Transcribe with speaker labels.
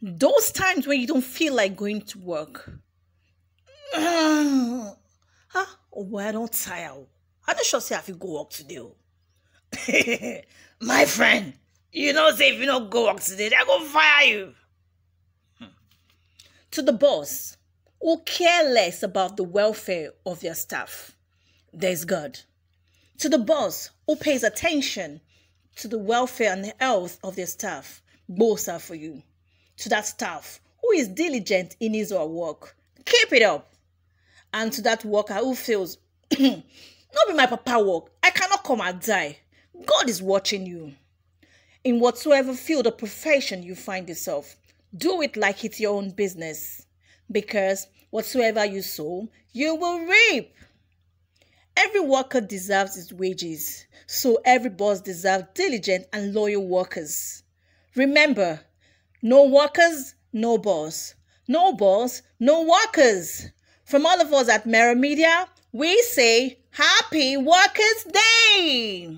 Speaker 1: Those times when you don't feel like going to work. huh? Ah, oh boy, I don't tire. I don't
Speaker 2: sure say I feel go work today. My friend, you know say if you don't go work today, they're gonna fire you. Hmm. To the boss
Speaker 1: who care less about the welfare of their staff, there's God. To the boss who pays attention to the welfare and the health of their staff, both are for you to that staff who is diligent in his or work. Keep it up. And to that worker who fails, not be my papa work. I cannot come and die. God is watching you. In whatsoever field or profession you find yourself, do it like it's your own business. Because whatsoever you sow, you will reap. Every worker deserves his wages, so every boss deserves diligent and loyal workers. Remember, no workers, no boss. No boss, no workers. From all of us at Mera Media, we say Happy Workers' Day!